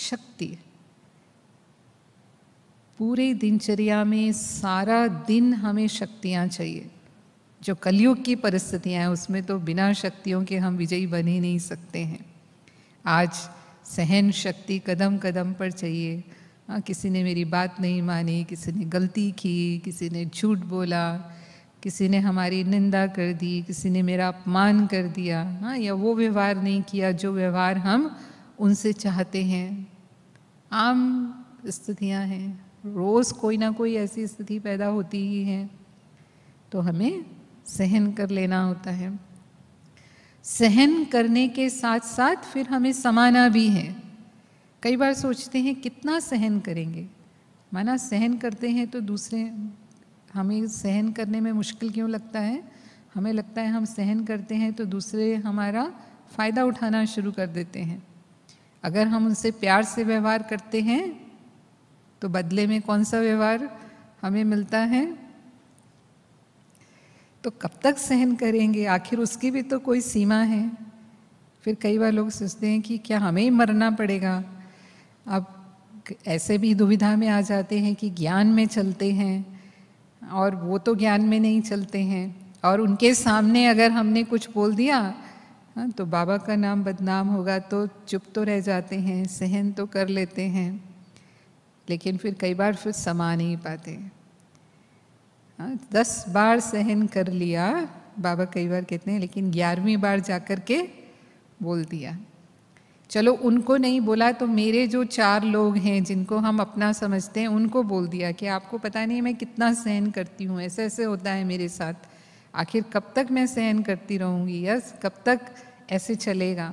शक्ति पूरे दिनचर्या में सारा दिन हमें शक्तियाँ चाहिए जो कलयुग की परिस्थितियाँ हैं उसमें तो बिना शक्तियों के हम विजयी बन ही नहीं सकते हैं आज सहन शक्ति कदम कदम पर चाहिए हाँ किसी ने मेरी बात नहीं मानी किसी ने गलती की किसी ने झूठ बोला किसी ने हमारी निंदा कर दी किसी ने मेरा अपमान कर दिया हाँ या वो व्यवहार नहीं किया जो व्यवहार हम उनसे चाहते हैं आम स्थितियां हैं रोज़ कोई ना कोई ऐसी स्थिति पैदा होती ही है तो हमें सहन कर लेना होता है सहन करने के साथ साथ फिर हमें समाना भी है कई बार सोचते हैं कितना सहन करेंगे माना सहन करते हैं तो दूसरे हमें सहन करने में मुश्किल क्यों लगता है हमें लगता है हम सहन करते हैं तो दूसरे हमारा फ़ायदा उठाना शुरू कर देते हैं अगर हम उनसे प्यार से व्यवहार करते हैं तो बदले में कौन सा व्यवहार हमें मिलता है तो कब तक सहन करेंगे आखिर उसकी भी तो कोई सीमा है फिर कई बार लोग सोचते हैं कि क्या हमें ही मरना पड़ेगा अब ऐसे भी दुविधा में आ जाते हैं कि ज्ञान में चलते हैं और वो तो ज्ञान में नहीं चलते हैं और उनके सामने अगर हमने कुछ बोल दिया हाँ तो बाबा का नाम बदनाम होगा तो चुप तो रह जाते हैं सहन तो कर लेते हैं लेकिन फिर कई बार फिर समा नहीं पाते हाँ दस बार सहन कर लिया बाबा कई बार कहते हैं लेकिन ग्यारहवीं बार जा कर के बोल दिया चलो उनको नहीं बोला तो मेरे जो चार लोग हैं जिनको हम अपना समझते हैं उनको बोल दिया कि आपको पता नहीं मैं कितना सहन करती हूँ ऐसे ऐसे होता है मेरे साथ आखिर कब तक मैं सहन करती रहूंगी यस कब तक ऐसे चलेगा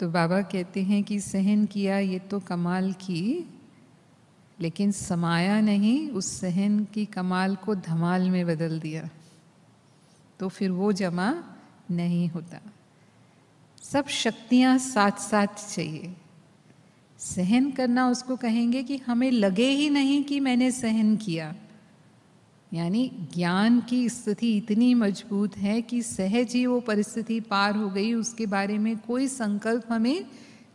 तो बाबा कहते हैं कि सहन किया ये तो कमाल की लेकिन समाया नहीं उस सहन की कमाल को धमाल में बदल दिया तो फिर वो जमा नहीं होता सब शक्तियाँ साथ साथ चाहिए सहन करना उसको कहेंगे कि हमें लगे ही नहीं कि मैंने सहन किया यानी ज्ञान की स्थिति इतनी मजबूत है कि सहज ही वो परिस्थिति पार हो गई उसके बारे में कोई संकल्प हमें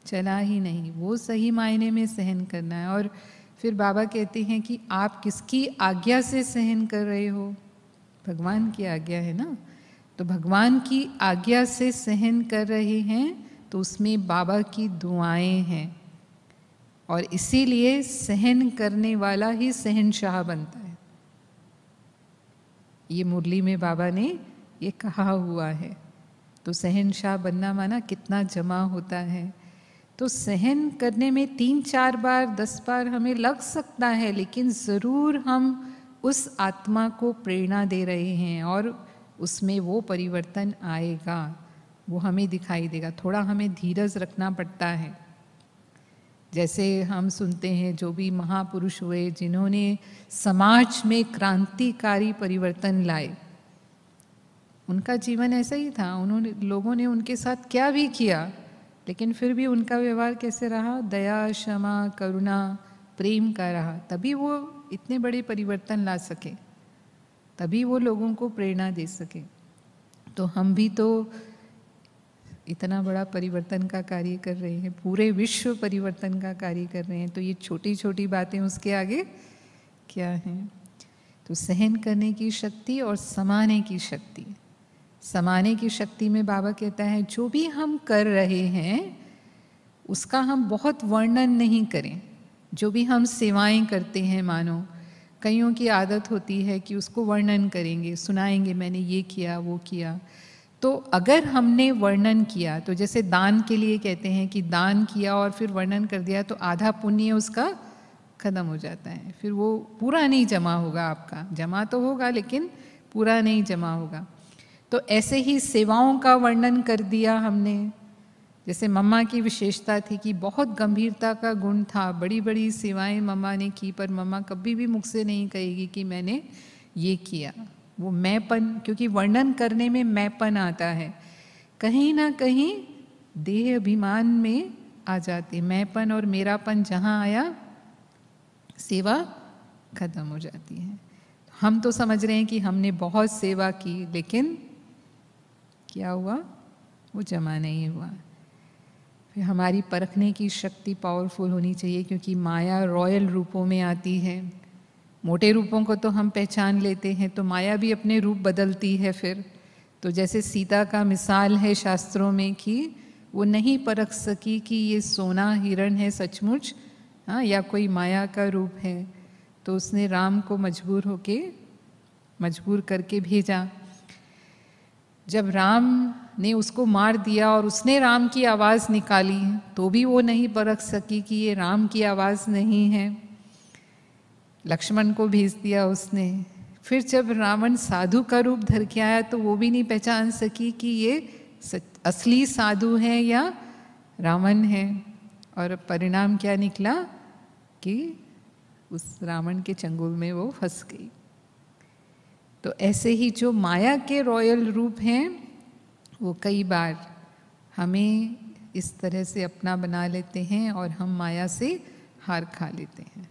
चला ही नहीं वो सही मायने में सहन करना है और फिर बाबा कहते हैं कि आप किसकी आज्ञा से सहन कर रहे हो भगवान की आज्ञा है ना तो भगवान की आज्ञा से सहन कर रहे हैं तो उसमें बाबा की दुआएं हैं और इसीलिए सहन करने वाला ही सहनशाह बनता है ये मुरली में बाबा ने ये कहा हुआ है तो सहनशाह बनना माना कितना जमा होता है तो सहन करने में तीन चार बार दस बार हमें लग सकता है लेकिन ज़रूर हम उस आत्मा को प्रेरणा दे रहे हैं और उसमें वो परिवर्तन आएगा वो हमें दिखाई देगा थोड़ा हमें धीरज रखना पड़ता है जैसे हम सुनते हैं जो भी महापुरुष हुए जिन्होंने समाज में क्रांतिकारी परिवर्तन लाए उनका जीवन ऐसा ही था उन्होंने लोगों ने उनके साथ क्या भी किया लेकिन फिर भी उनका व्यवहार कैसे रहा दया क्षमा करुणा प्रेम का रहा तभी वो इतने बड़े परिवर्तन ला सके तभी वो लोगों को प्रेरणा दे सके तो हम भी तो इतना बड़ा परिवर्तन का कार्य कर रहे हैं पूरे विश्व परिवर्तन का कार्य कर रहे हैं तो ये छोटी छोटी बातें उसके आगे क्या हैं तो सहन करने की शक्ति और समाने की शक्ति समाने की शक्ति में बाबा कहता है जो भी हम कर रहे हैं उसका हम बहुत वर्णन नहीं करें जो भी हम सेवाएं करते हैं मानो कईयों की आदत होती है कि उसको वर्णन करेंगे सुनाएंगे मैंने ये किया वो किया तो अगर हमने वर्णन किया तो जैसे दान के लिए कहते हैं कि दान किया और फिर वर्णन कर दिया तो आधा पुण्य उसका ख़त्म हो जाता है फिर वो पूरा नहीं जमा होगा आपका जमा तो होगा लेकिन पूरा नहीं जमा होगा तो ऐसे ही सेवाओं का वर्णन कर दिया हमने जैसे मम्मा की विशेषता थी कि बहुत गंभीरता का गुण था बड़ी बड़ी सेवाएं मम्मा ने की पर मम्मा कभी भी मुख से नहीं कहेगी कि मैंने ये किया वो मैंपन क्योंकि वर्णन करने में मैंपन आता है कहीं ना कहीं देह अभिमान में आ जाते मैंपन और मेरापन जहाँ आया सेवा खत्म हो जाती है हम तो समझ रहे हैं कि हमने बहुत सेवा की लेकिन क्या हुआ वो जमा नहीं हुआ फिर हमारी परखने की शक्ति पावरफुल होनी चाहिए क्योंकि माया रॉयल रूपों में आती है मोटे रूपों को तो हम पहचान लेते हैं तो माया भी अपने रूप बदलती है फिर तो जैसे सीता का मिसाल है शास्त्रों में कि वो नहीं परख सकी कि ये सोना हिरण है सचमुच हाँ या कोई माया का रूप है तो उसने राम को मजबूर होके मजबूर करके भेजा जब राम ने उसको मार दिया और उसने राम की आवाज़ निकाली तो भी वो नहीं परख सकी कि ये राम की आवाज़ नहीं है लक्ष्मण को भेज दिया उसने फिर जब रावण साधु का रूप धर के आया तो वो भी नहीं पहचान सकी कि ये असली साधु हैं या रावण हैं और परिणाम क्या निकला कि उस रावण के चंगुल में वो फंस गई तो ऐसे ही जो माया के रॉयल रूप हैं वो कई बार हमें इस तरह से अपना बना लेते हैं और हम माया से हार खा लेते हैं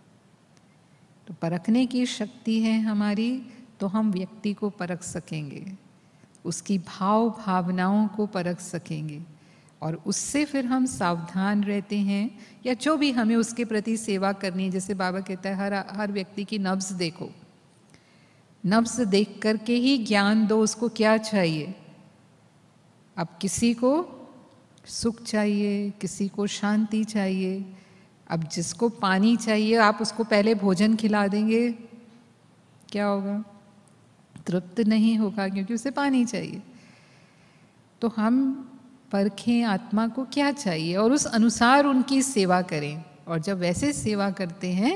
तो परखने की शक्ति है हमारी तो हम व्यक्ति को परख सकेंगे उसकी भाव भावनाओं को परख सकेंगे और उससे फिर हम सावधान रहते हैं या जो भी हमें उसके प्रति सेवा करनी है जैसे बाबा कहता है हर हर व्यक्ति की नब्ज देखो नब्ज देख करके ही ज्ञान दो उसको क्या चाहिए अब किसी को सुख चाहिए किसी को शांति चाहिए अब जिसको पानी चाहिए आप उसको पहले भोजन खिला देंगे क्या होगा तृप्त नहीं होगा क्योंकि उसे पानी चाहिए तो हम परखें आत्मा को क्या चाहिए और उस अनुसार उनकी सेवा करें और जब वैसे सेवा करते हैं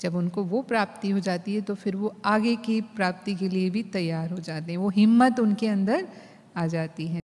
जब उनको वो प्राप्ति हो जाती है तो फिर वो आगे की प्राप्ति के लिए भी तैयार हो जाते हैं वो हिम्मत उनके अंदर आ जाती है